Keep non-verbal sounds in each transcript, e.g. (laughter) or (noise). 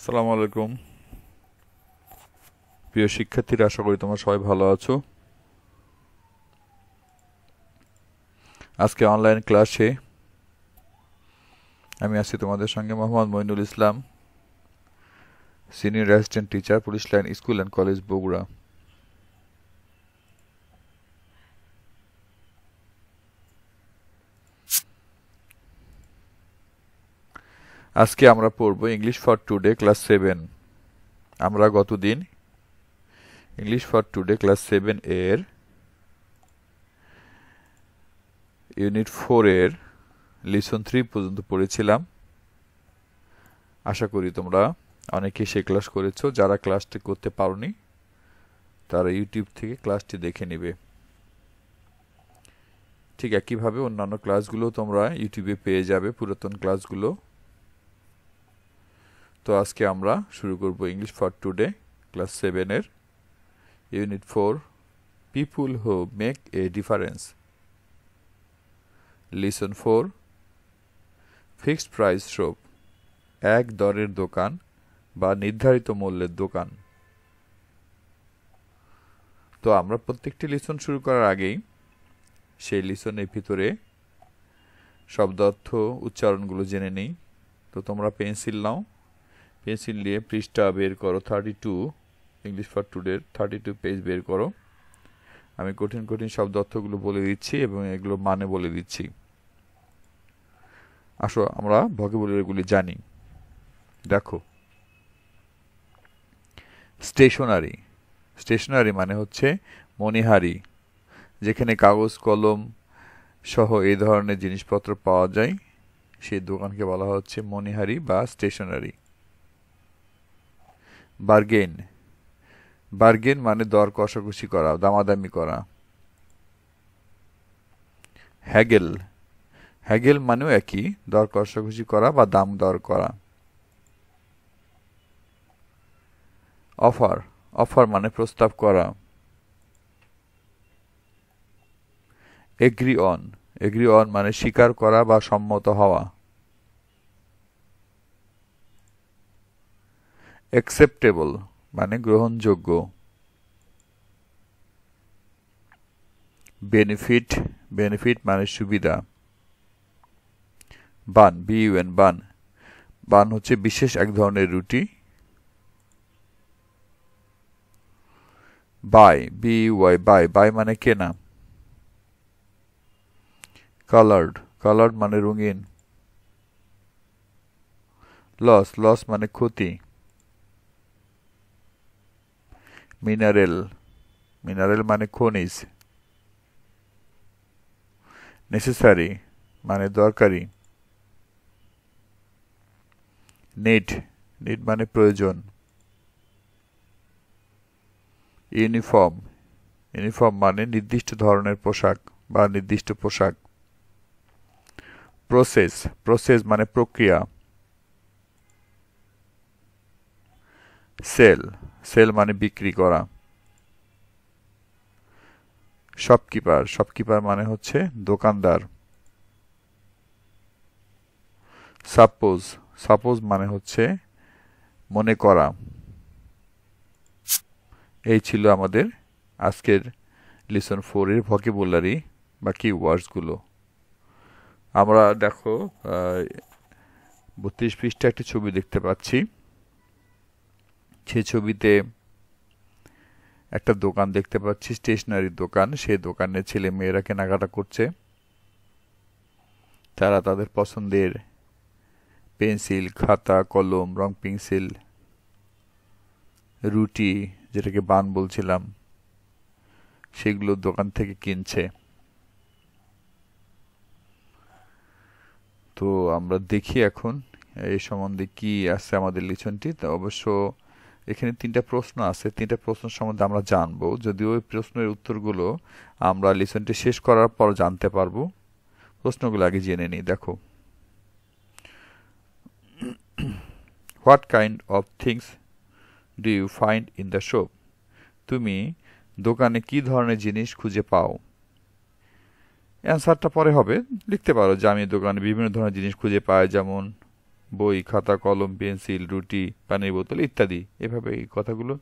আসসালামু আলাইকুম প্রিয় শিক্ষার্থীরা আশা করি তোমরা সবাই ভালো আছো আজকে অনলাইন ক্লাসে আমি আছি তোমাদের সঙ্গে Mohammad Moinul Islam senior assistant teacher police line school and college Bogura আজকে আমরা পড়ব English for today class seven আমরা গতদিন English for today class seven এর ইউনিট ফোরের লিসন থ্রি পর্যন্ত পড়েছিলাম আশা করি তোমরা অনেকে সে ক্লাস করেছো যারা ক্লাসটি করতে পারোনি তারা ইউটিউব থেকে ক্লাসটি দেখে নেবে ঠিক একইভাবে অন্যান্য ক্লাসগুলো তোমরা ইউটিউবে পেয়ে যাবে পুরাতন ক্লাসগুলো তো আজকে আমরা শুরু করব ইংলিশ ফর টুডে ক্লাস সেভেনের unit four people who make a difference lesson four fixed price shop এক দরের দোকান বা নির্ধারিত মূল্যের দোকান তো আমরা প্রত্যেকটি লিসন শুরু করার আগেই সেই লিসনের ভিতরে শব্দ অর্থ উচ্চারণগুলো জেনে নিই তো তোমরা পেন্সিল নাও পেন্সিল নিয়ে পৃষ্ঠা বের করো থার্টি টু ইংলিশ ফর টুডের থার্টি টু পেজ বের করো আমি কঠিন কঠিন সব তথ্যগুলো বলে দিচ্ছি এবং এগুলো মানে বলে দিচ্ছি আসো আমরা ভকেবুলারিগুলি জানি দেখো স্টেশনারি স্টেশনারি মানে হচ্ছে মণিহারি যেখানে কাগজ কলম সহ এই ধরনের জিনিসপত্র পাওয়া যায় সেই দোকানকে বলা হচ্ছে মণিহারি বা স্টেশনারি বার্গেন বার্গেন মানে দর কষাকষি করা দামাদামি করা হ্যাগেল হ্যাগেল মানেও একই দর কষাকষি করা বা দাম দর করা অফার অফার মানে প্রস্তাব করা এগ্রি অন এগ্রি অন মানে স্বীকার করা বা সম্মত হওয়া অ্যাকসেপ্টেবল মানে গ্রহণযোগ্য বেনিফিট বেনিফিট মানে সুবিধা বান বি বিউএন বান বান হচ্ছে বিশেষ এক ধরনের রুটি buy B Y buy buy মানে কেনা কালার্ড কালার্ড মানে রঙিন লস লস মানে ক্ষতি মিনারেল মিনারেল মানে খনিজ নেসেসারি মানে দরকারি নিট নিট মানে প্রয়োজন ইউনিফর্ম ইউনিফর্ম মানে নির্দিষ্ট ধরনের পোশাক বা নির্দিষ্ট পোশাক প্রসেস প্রসেস মানে প্রক্রিয়া সেল সেল মানে বিক্রি করা শপকিপার শপকিপার মানে হচ্ছে দোকানদার সাপোজ সাপোজ মানে হচ্ছে মনে করা এই ছিল আমাদের আজকের লিসন ফোরের ভকেবুলারি বা কি ওয়ার্ডসগুলো আমরা দেখো বত্রিশ পৃষ্ঠা একটি ছবি দেখতে পাচ্ছি সে ছবিতে একটা দোকান দেখতে পাচ্ছি স্টেশনারি দোকান সেই দোকানে ছেলে মেয়েরা কেনাকাটা করছে তারা তাদের পছন্দের পেন্সিল খাতা কলম রং পেন্সিল রুটি যেটাকে বান বলছিলাম সেগুলো দোকান থেকে কিনছে তো আমরা দেখি এখন এই সম্বন্ধে কি আছে আমাদের লিচনটি তা অবশ্য এখানে তিনটা প্রশ্ন আছে তিনটা প্রশ্ন সম্বন্ধে আমরা জানবো যদিও ওই প্রশ্নের উত্তরগুলো আমরা লিসনটি শেষ করার পর জানতে পারবো প্রশ্নগুলো আগে জেনে নিই দেখো what kind of things do you find in the shop তুমি দোকানে কি ধরনের জিনিস খুঁজে পাও অ্যান্সারটা পরে হবে লিখতে পারো যে আমি দোকানে বিভিন্ন ধরনের জিনিস খুঁজে পাই যেমন বই খাতা কলম পেন্সিল রুটি পানির বোতল ইত্যাদি এভাবে এই কথাগুলো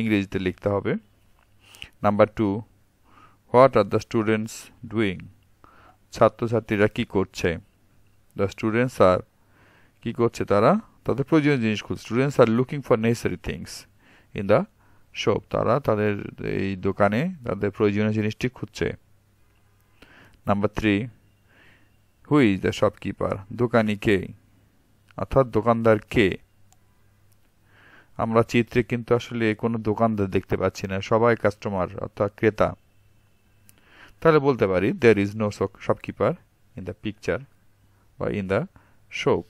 ইংরেজিতে লিখতে হবে number two what are the students doing ছাত্রছাত্রীরা কী করছে দ্য স্টুডেন্টস আর কী করছে তারা তাদের প্রয়োজনীয় জিনিস খুঁজছে students are looking for necessary things in the shop তারা তাদের এই দোকানে তাদের প্রয়োজনীয় জিনিসটি খুঁজছে number three who the shopkeeper দোকানি কে অর্থাৎ দোকানদার কে আমরা চিত্রে কিন্তু আসলে কোনো দোকানদার দেখতে পাচ্ছি না সবাই কাস্টমার অর্থাৎ ক্রেতা তাহলে বলতে পারি there is no shopkeeper in the picture বা ইন দ্য শোপ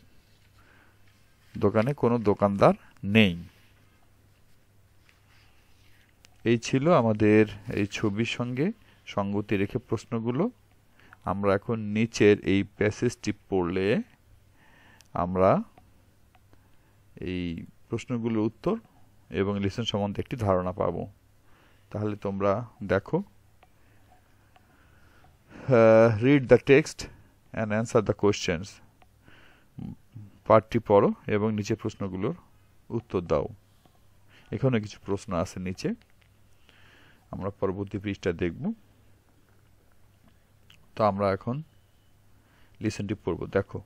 দোকানে কোনো দোকানদার নেই এই ছিল আমাদের এই ছবির সঙ্গে সঙ্গতি রেখে প্রশ্নগুলো আমরা এখন নিচের এই প্যাসেজটি পড়লে আমরা এই প্রশ্নগুলোর উত্তর এবং লিসেন সম্বন্ধে একটি ধারণা পাব তাহলে তোমরা দেখো read the text and answer the questions পার্টটি পড়ো এবং নিচে প্রশ্নগুলোর উত্তর দাও এখানে কিছু প্রশ্ন আছে নিচে আমরা পরবর্তী পৃষ্ঠা দেখব তো আমরা এখন লিসেনটি পড়ব দেখো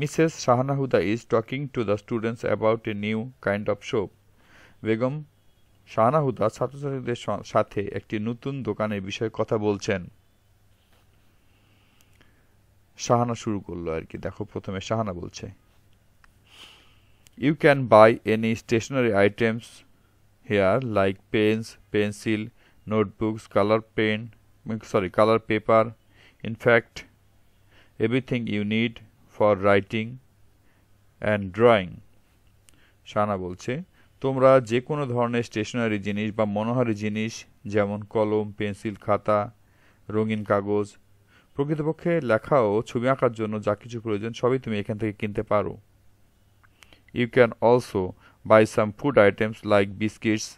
Mrs Shahana Huda is talking to the students students a new kind of show Begum Shahana Huda Huda ছাত্রছাত্রীদের সাথে একটি নতুন দোকানের বিষয়ে কথা বলছেন শাহানা শুরু করলো আর কি দেখো প্রথমে শাহানা বলছে you can buy any stationery items here like pens pencil notebooks colour pen sorry colour paper in fact everything you need for writing and drawing Sana বলছে তোমরা যে কোনো ধরনের স্টেশনারি জিনিস বা মনোহারি জিনিস যেমন কলম পেন্সিল খাতা রঙিন কাগজ প্রকৃতপক্ষে লেখা ও ছবি আঁকার জন্য যা কিছু প্রয়োজন সবই তুমি এখান থেকে কিনতে পারো you can also buy some food items like biscuits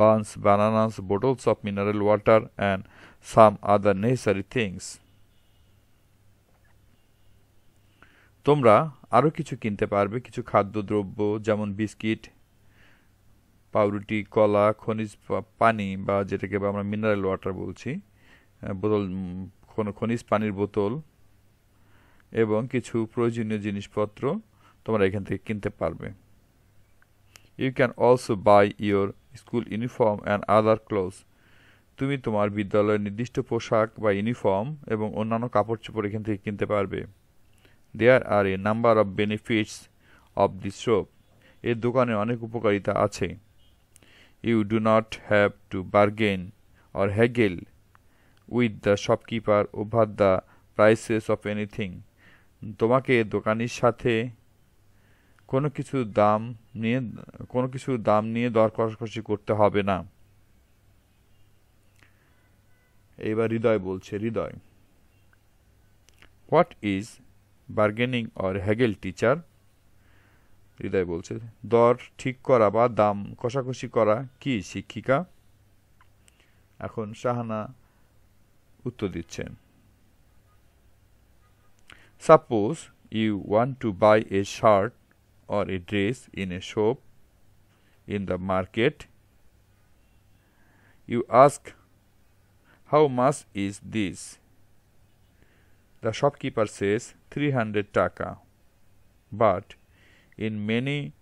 buns, bananas bottles of mineral water and some other necessary things তোমরা আরও কিছু কিনতে পারবে কিছু খাদ্যদ্রব্য যেমন বিস্কিট পাউরুটি কলা খনিজ পানি বা যেটাকে আমরা মিনারেল ওয়াটার বলছি বোতল কোনো খনিজ পানির বোতল এবং কিছু প্রয়োজনীয় জিনিসপত্র তোমরা এখান থেকে কিনতে পারবে you can also buy your school uniform and other cloth তুমি তোমার বিদ্যালয়ের নির্দিষ্ট পোশাক বা ইউনিফর্ম এবং অন্যান্য কাপড় চোপড় এখান থেকে কিনতে পারবে there are a number of benefits of the shop এর দোকানে অনেক উপকারিতা আছে you do not have to bargain or haggle with the shopkeeper over the prices of anything তোমাকে দোকানির সাথে কোনো কিছু দাম নিয়ে কোনো কিছু দাম নিয়ে দর কষাকষি করতে হবে না এবার হৃদয় বলছে Hriday what is bargaining or haggle teacher Hriday বলছে দর ঠিক করা বা দাম কষাকষি করা কি শিক্ষিকা এখন শাহানা উত্তর দিচ্ছেন suppose you want to buy a shirt or a dress in a shop in the market you ask how much is this The shopkeeper says 300 taka. But in many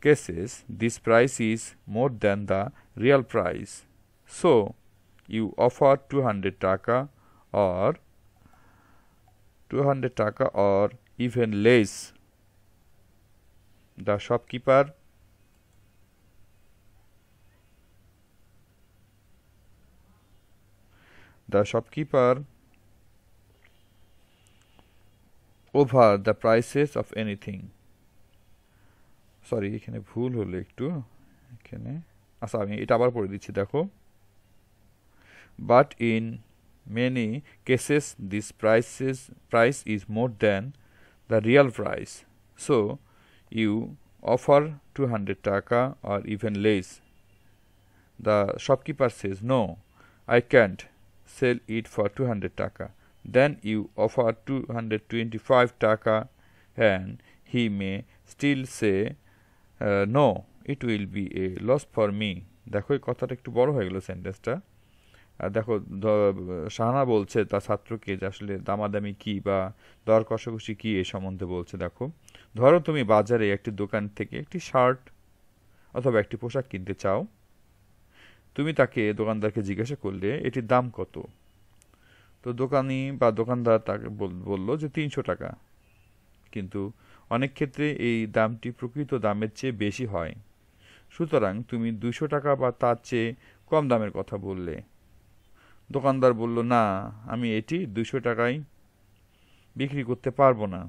cases, this price is more than the real price. So, you offer 200 taka or 200 taka or even less. The shopkeeper the shopkeeper over the prices of anything sorry এখানে ভুল হলো একটু এখানে আচ্ছা আমি এটা আবার পড়ে দিচ্ছি দেখো but in many cases this prices price is more than the real price so you offer two hundred taka or even less the shopkeeper says no I can't sell it for two hundred taka then you offer 225 taka and he may still say uh, no it will be a loss for me দেখো এই কথাটা একটু বড় হয়ে গেল সেন্টেন্সটা দেখো শাহানা বলছে তার ছাত্রকে যে আসলে দামাদামি কি বা দর কষাকষি কি এ সম্বন্ধে বলছে দেখো ধরো তুমি বাজারে একটি দোকান থেকে একটি শার্ট অথবা একটি পোশাক কিনতে চাও তুমি তাকে দোকানদারকে জিজ্ঞাসা করলে এটির দাম কত তো দোকানি বা দোকানদার তাকে বলল যে তিনশো টাকা কিন্তু অনেক ক্ষেত্রে এই দামটি প্রকৃত দামের চেয়ে বেশি হয় সুতরাং তুমি দুশো টাকা বা তার চেয়ে কম দামের কথা বললে দোকানদার বলল না আমি এটি দুশো টাকায় বিক্রি করতে পারবো না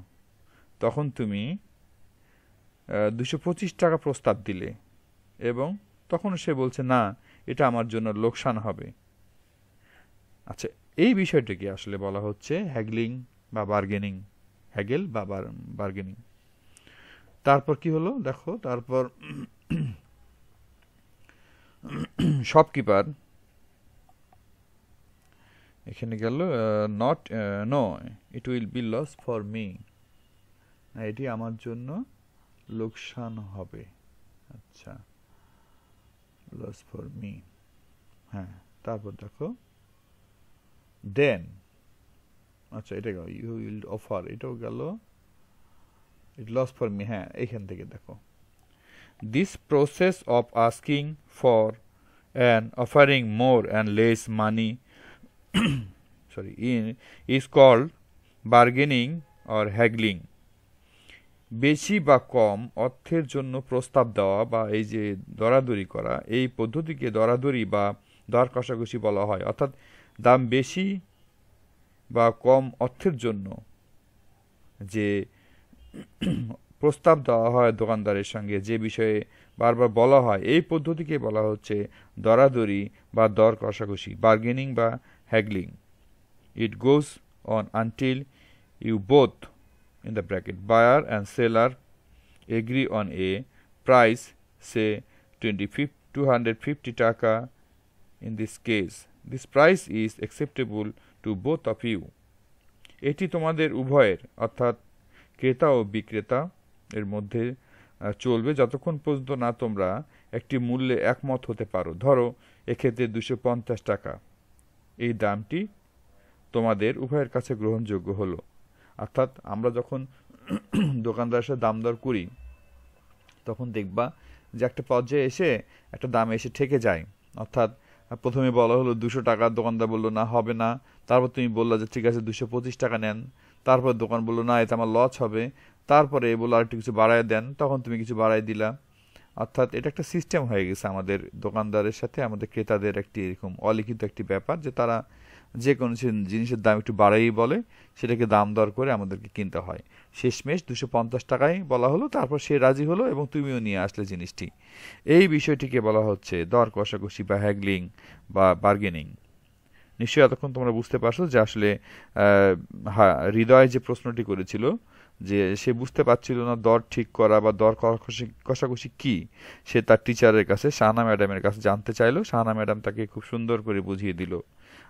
তখন তুমি দুশো পঁচিশ টাকা প্রস্তাব দিলে এবং তখন সে বলছে না এটা আমার জন্য লোকসান হবে আচ্ছা এই বিষয়টিকে আসলে বলা হচ্ছে হ্যাগলিং বা বার্গেনিং হ্যাগেল বা বার্গেনিং তারপর কি হলো দেখো তারপর শপকিপার (clears throat) এখানে গেল not no it will be loss for me এটি আমার জন্য লোকসান হবে আচ্ছা লস ফর মি হ্যাঁ তারপর দেখো দেন আচ্ছা এটা গেল ইউ উইল অফার এটাও গেল ইট লস ফর মি হ্যাঁ এখান থেকে দেখো this process of asking for and offering more and less money sorry in is called bargaining or haggling বেশি বা কম অর্থের জন্য প্রস্তাব দেওয়া বা এই যে দরাদরি করা এই পদ্ধতিকে দরাদরি বা দর কষাকষি বলা হয় অর্থাৎ দাম বেশি বা কম অর্থের জন্য যে প্রস্তাব দেওয়া হয় দোকানদারের সঙ্গে যে বিষয়ে বারবার বলা হয় এই পদ্ধতিকে বলা হচ্ছে দরাদরি বা দর কষাকষি বার্গেনিং বা haggling it goes on until you both in the bracket buyer and seller agree on a price say twenty five two hundred fifty taka in this case this price is acceptable to both of you এটি তোমাদের উভয়ের অর্থাৎ ক্রেতা ও বিক্রেতা এর মধ্যে চলবে যতক্ষণ পর্যন্ত না তোমরা একটি মূল্যে একমত হতে পারো ধরো এক্ষেত্রে দুশো পঞ্চাশ টাকা এই দামটি তোমাদের উভয়ের কাছে গ্রহণযোগ্য হলো অর্থাৎ আমরা যখন (clears throat) দোকানদার সাথে দাম দর করি তখন দেখবা যে একটা পর্যায়ে এসে একটা দাম এসে ঠেকে যায় অর্থাৎ প্রথমে বলা হলো দুশো টাকা দোকানদার বললো না হবে না তারপর তুমি বললা যে ঠিক আছে দুশো পঁচিশ টাকা নেন তারপর দোকান বললো না এতে আমার লস হবে তারপরে বললো আর একটু কিছু বাড়ায় দেন তখন তুমি কিছু বাড়ায় দিলা অর্থাৎ এটা একটা সিস্টেম হয়ে গেছে আমাদের দোকানদারের সাথে আমাদের ক্রেতাদের একটি এরকম অলিখিত একটি ব্যাপার যে তারা যে কোনো জিনিসের দাম একটু বাড়াই বলে সেটাকে দাম দর করে আমাদেরকে কিনতে হয় শেষমেশ দুশো পঞ্চাশ টাকায় বলা হলো তারপর সে রাজি হলো এবং তুমিও নিয়ে আসলে জিনিসটি এই বিষয়টিকে বলা হচ্ছে দর কষাকষি বা হ্যাগলিং বা বার্গেনিং নিশ্চয়ই এতক্ষণ তোমরা বুঝতে পারছো যে আসলে হৃদয় যে প্রশ্নটি করেছিল যে সে বুঝতে পারছিল না দর ঠিক করা বা দর কষাকষি কি সে তার টিচারের কাছে শাহানা ম্যাডামের কাছে জানতে চাইলো শাহানা ম্যাডাম তাকে খুব সুন্দর করে বুঝিয়ে দিল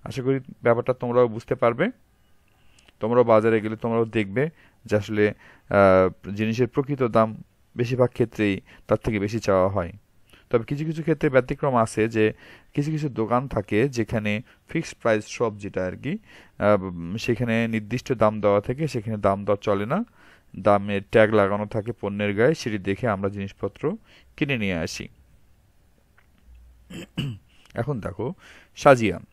আশা করি ব্যাপারটা তোমরাও বুঝতে পারবে তোমরাও বাজারে গেলে তোমরাও দেখবে যে আসলে জিনিসের প্রকৃত দাম বেশিরভাগ ক্ষেত্রেই তার থেকে বেশি চাওয়া হয় তবে কিছু কিছু ক্ষেত্রে ব্যতিক্রম আছে যে কিছু কিছু দোকান থাকে যেখানে ফিক্সড প্রাইস সব যেটা আর কি সেখানে নির্দিষ্ট দাম দেওয়া থেকে সেখানে দাম দেওয়া চলে না দামে ট্যাগ লাগানো থাকে পণ্যের গায়ে সেটি দেখে আমরা জিনিসপত্র কিনে নিয়ে আসি (coughs) এখন দেখো Sajian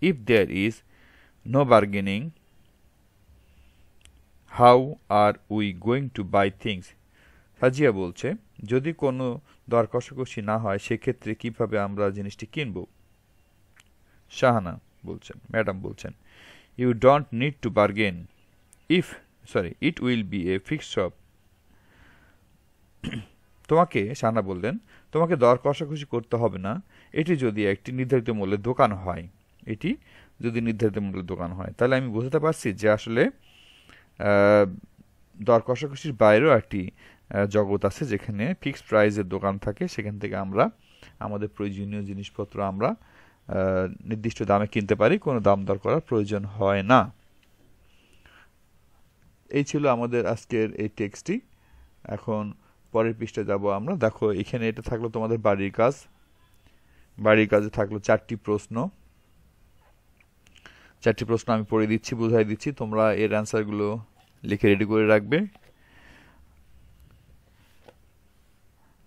if there is no bargaining how are we going to buy things Sajia বলছে যদি কোনো দর কষাকষি না হয় সেক্ষেত্রে কিভাবে আমরা জিনিসটি কিনব শাহানা বলছেন ম্যাডাম বলছেন you don't need to bargain if sorry it will be a fixed shop তোমাকে শাহানা বললেন তোমাকে দর কষাকষি করতে হবে না এটি যদি একটি নির্ধারিত মূল্যের দোকান হয় এটি যদি নির্ধারিত মূল্যের দোকান হয় তাহলে আমি বোঝাতে পারছি যে আসলে দর কষাকষির বাইরেও একটি জগৎ আছে যেখানে ফিক্সড প্রাইজের দোকান থাকে সেখান থেকে আমরা আমাদের প্রয়োজনীয় জিনিসপত্র আমরা নির্দিষ্ট দামে কিনতে পারি কোনো দাম দর করার প্রয়োজন হয় না এই ছিল আমাদের আজকের এই টেক্সটটি এখন পরের পৃষ্ঠে যাব আমরা দেখো এখানে এটা থাকলো তোমাদের বাড়ির কাজ বাড়ির কাজে থাকলো চারটি প্রশ্ন চারটি প্রশ্ন আমি পড়ে দিচ্ছি বোঝাই দিচ্ছি তোমরা এর অ্যান্সারগুলো লিখে রেডি করে রাখবে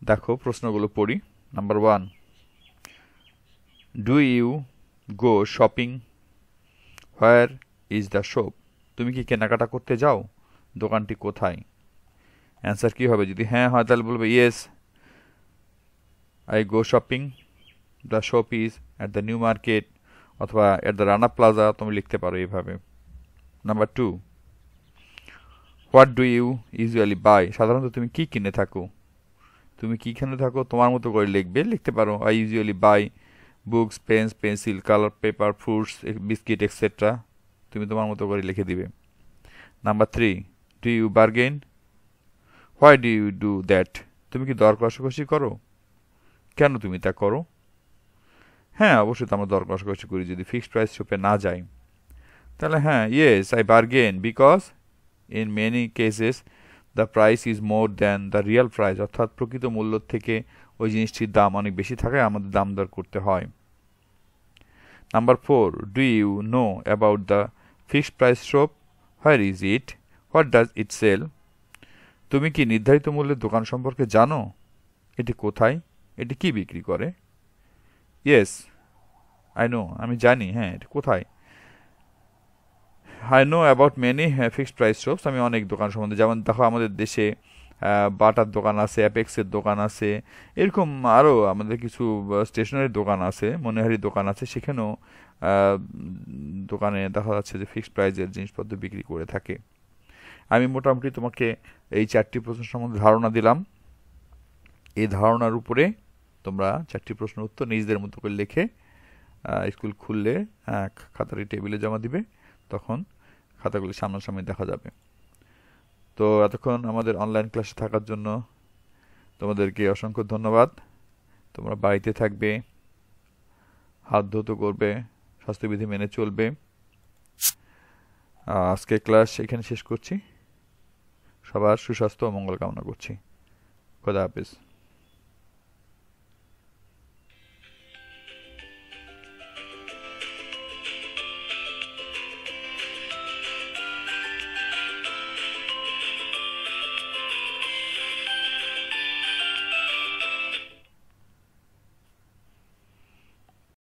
দেখো প্রশ্নগুলো পড়ি number one do you go shopping where is the shop তুমি কি কেনাকাটা করতে যাও দোকানটি কোথায় অ্যান্সার কী হবে যদি হ্যাঁ হয় তাহলে বলবে yes I go shopping the shop is at the New Market অথবা এট দ্য রানা প্লাজা তুমি লিখতে পারো এইভাবে number two what do you usually buy সাধারণত তুমি কি কিনে থাকো তুমি কি কিনে থাকো তোমার মতো করে লিখবে লিখতে পারো I usually buy books pens pencil colour paper fruits biscuit etcetera তুমি তোমার মতো করে লিখে দিবে number three do you bargain why do you do that তুমি কি দর কষাকষি করো কেন তুমি তা করো হ্যাঁ অবশ্যই তো আমরা দর কষাকষি করি যদি ফিক্সড প্রাইস শপে না যাই তাহলে হ্যাঁ yes I bargain because in many cases the price is more than the real price অর্থাৎ প্রকৃত মূল্য থেকে ওই জিনিসটির দাম অনেক বেশি থাকায় আমাদের দাম দর করতে হয় number four do you know about the fixed price shop where is it what does it sell তুমি কি নির্ধারিত মূল্যের দোকান সম্পর্কে জানো এটি কোথায় এটি কি বিক্রি করে ইয়েস আই নো আমি জানি হ্যাঁ এটা কোথায় I know about many fixed price shops আমি অনেক দোকান সম্বন্ধে যেমন দেখো আমাদের দেশে বাটার দোকান আছে অ্যাপেক্সের দোকান আছে এরকম আরও আমাদের কিছু স্টেশনারি দোকান আছে মনেহারি দোকান আছে সেখানেও দোকানে দেখা যাচ্ছে যে ফিক্সড প্রাইজের জিনিসপত্র বিক্রি করে থাকে আমি মোটামুটি তোমাকে এই চারটি প্রশ্ন সম্বন্ধে ধারণা দিলাম এই ধারণার উপরে তোমরা চারটি প্রশ্নের উত্তর নিজেদের মতো করে লিখে স্কুল খুললে হ্যাঁ, খাতাটি টেবিলে জমা দিবে তখন খাতাগুলি সামনাসামনি দেখা যাবে তো এতক্ষণ আমাদের অনলাইন ক্লাসে থাকার জন্য তোমাদেরকে অসংখ্য ধন্যবাদ তোমরা বাড়িতে থাকবে হাত ধুতো করবে স্বাস্থ্যবিধি মেনে চলবে আজকে ক্লাস এখানে শেষ করছি সবার সুস্বাস্থ্য ও মঙ্গল কামনা করছি খোদা হাফিজ